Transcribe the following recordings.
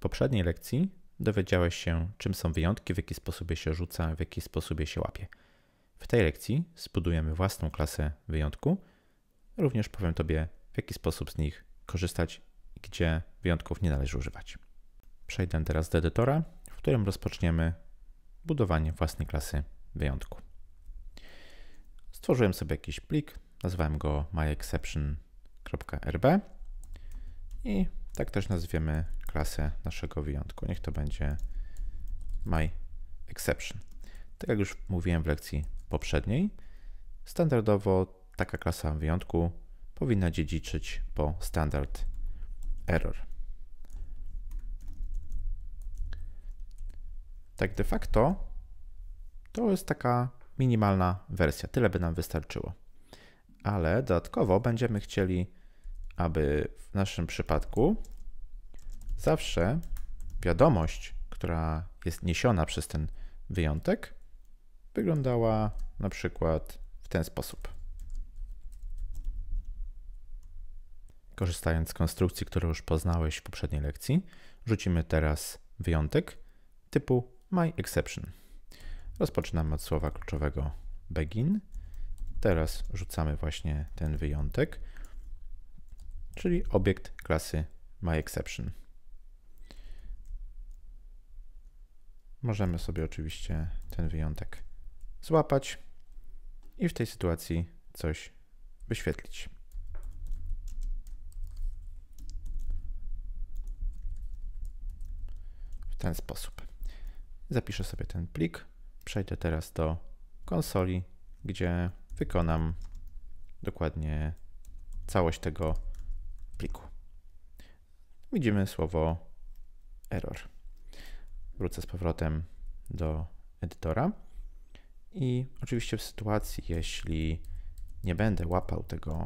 poprzedniej lekcji dowiedziałeś się, czym są wyjątki, w jaki sposób je się rzuca, w jaki sposób je się łapie. W tej lekcji zbudujemy własną klasę wyjątku. Również powiem Tobie, w jaki sposób z nich korzystać, gdzie wyjątków nie należy używać. Przejdę teraz do edytora, w którym rozpoczniemy budowanie własnej klasy wyjątku. Stworzyłem sobie jakiś plik, nazwałem go myexception.rb i tak też nazwiemy klasę naszego wyjątku. Niech to będzie my exception. Tak jak już mówiłem w lekcji poprzedniej, standardowo taka klasa wyjątku powinna dziedziczyć po standard error. Tak de facto to jest taka minimalna wersja, tyle by nam wystarczyło. Ale dodatkowo będziemy chcieli, aby w naszym przypadku zawsze wiadomość, która jest niesiona przez ten wyjątek, wyglądała na przykład w ten sposób. Korzystając z konstrukcji, którą już poznałeś w poprzedniej lekcji, rzucimy teraz wyjątek typu myException. Rozpoczynamy od słowa kluczowego begin. Teraz rzucamy właśnie ten wyjątek, czyli obiekt klasy myException. Możemy sobie oczywiście ten wyjątek złapać i w tej sytuacji coś wyświetlić. W ten sposób. Zapiszę sobie ten plik. Przejdę teraz do konsoli, gdzie wykonam dokładnie całość tego pliku. Widzimy słowo error wrócę z powrotem do edytora. I oczywiście w sytuacji, jeśli nie będę łapał tego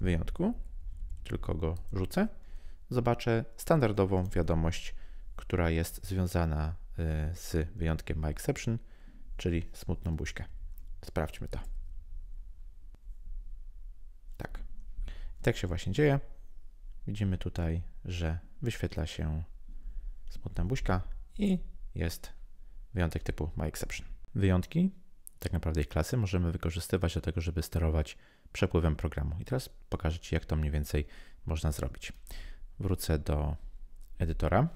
wyjątku, tylko go rzucę, zobaczę standardową wiadomość, która jest związana y, z wyjątkiem myException, czyli smutną buźkę. Sprawdźmy to. Tak. I tak się właśnie dzieje. Widzimy tutaj, że wyświetla się smutna buźka i jest wyjątek typu myException. Wyjątki, tak naprawdę ich klasy, możemy wykorzystywać do tego, żeby sterować przepływem programu. I teraz pokażę Ci, jak to mniej więcej można zrobić. Wrócę do edytora.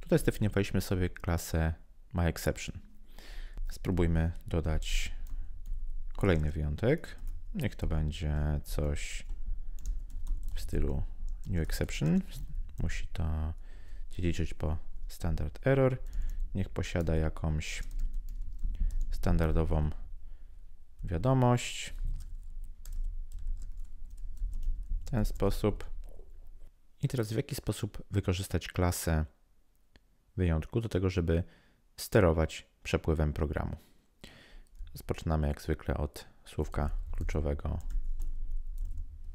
Tutaj zdefiniowaliśmy sobie klasę myException. Spróbujmy dodać kolejny wyjątek. Niech to będzie coś w stylu new exception. Musi to dziedziczyć po standard error. Niech posiada jakąś standardową wiadomość. W ten sposób. I teraz w jaki sposób wykorzystać klasę wyjątku do tego, żeby sterować przepływem programu. Rozpoczynamy jak zwykle od słówka kluczowego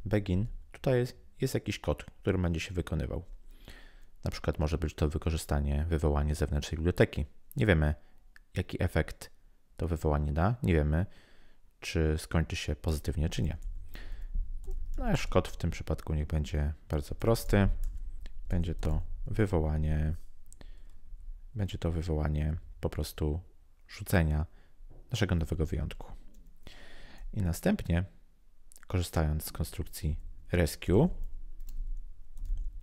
begin. Tutaj jest, jest jakiś kod, który będzie się wykonywał. Na przykład może być to wykorzystanie, wywołanie zewnętrznej biblioteki. Nie wiemy, jaki efekt to wywołanie da, nie wiemy, czy skończy się pozytywnie, czy nie. Nasz no kod w tym przypadku niech będzie bardzo prosty. Będzie to wywołanie, będzie to wywołanie po prostu rzucenia naszego nowego wyjątku. I następnie, korzystając z konstrukcji rescue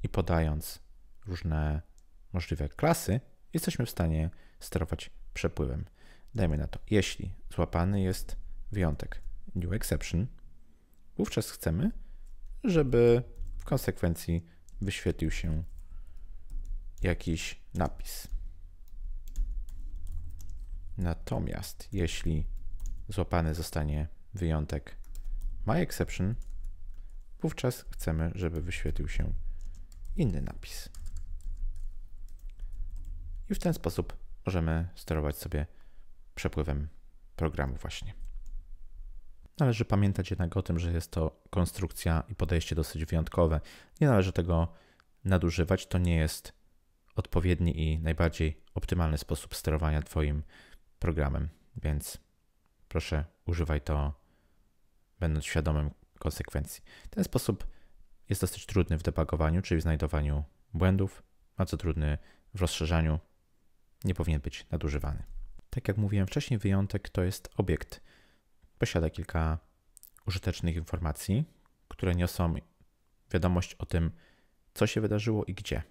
i podając różne możliwe klasy, jesteśmy w stanie sterować przepływem. Dajmy na to, jeśli złapany jest wyjątek new exception, wówczas chcemy, żeby w konsekwencji wyświetlił się jakiś napis. Natomiast jeśli złapany zostanie wyjątek myException, wówczas chcemy, żeby wyświetlił się inny napis. I w ten sposób możemy sterować sobie przepływem programu właśnie. Należy pamiętać jednak o tym, że jest to konstrukcja i podejście dosyć wyjątkowe. Nie należy tego nadużywać. To nie jest odpowiedni i najbardziej optymalny sposób sterowania Twoim programem, więc proszę używaj to będąc świadomym konsekwencji. Ten sposób jest dosyć trudny w debugowaniu, czyli w znajdowaniu błędów, bardzo trudny w rozszerzaniu nie powinien być nadużywany. Tak jak mówiłem wcześniej, wyjątek to jest obiekt. Posiada kilka użytecznych informacji, które niosą wiadomość o tym, co się wydarzyło i gdzie.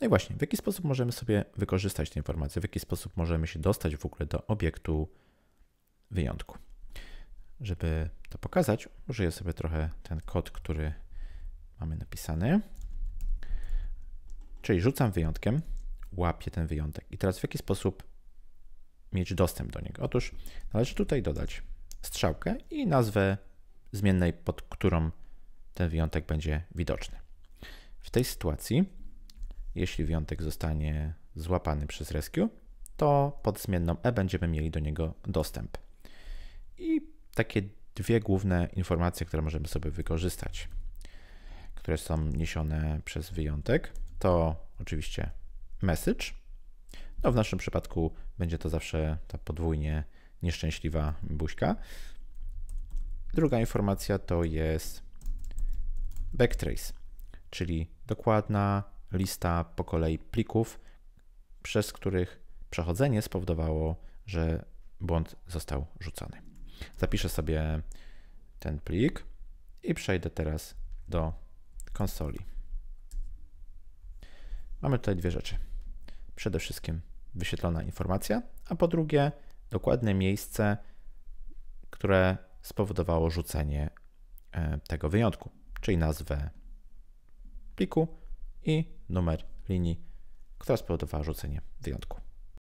No i właśnie, w jaki sposób możemy sobie wykorzystać te informacje, w jaki sposób możemy się dostać w ogóle do obiektu wyjątku. Żeby to pokazać, użyję sobie trochę ten kod, który mamy napisany. Czyli rzucam wyjątkiem, łapie ten wyjątek. I teraz w jaki sposób mieć dostęp do niego? Otóż należy tutaj dodać strzałkę i nazwę zmiennej, pod którą ten wyjątek będzie widoczny. W tej sytuacji, jeśli wyjątek zostanie złapany przez rescue, to pod zmienną e będziemy mieli do niego dostęp. I takie dwie główne informacje, które możemy sobie wykorzystać, które są niesione przez wyjątek, to oczywiście message. No w naszym przypadku będzie to zawsze ta podwójnie nieszczęśliwa buźka. Druga informacja to jest backtrace, czyli dokładna lista po kolei plików, przez których przechodzenie spowodowało, że błąd został rzucony. Zapiszę sobie ten plik i przejdę teraz do konsoli. Mamy tutaj dwie rzeczy przede wszystkim wyświetlona informacja, a po drugie dokładne miejsce, które spowodowało rzucenie e, tego wyjątku, czyli nazwę pliku i numer linii, która spowodowała rzucenie wyjątku.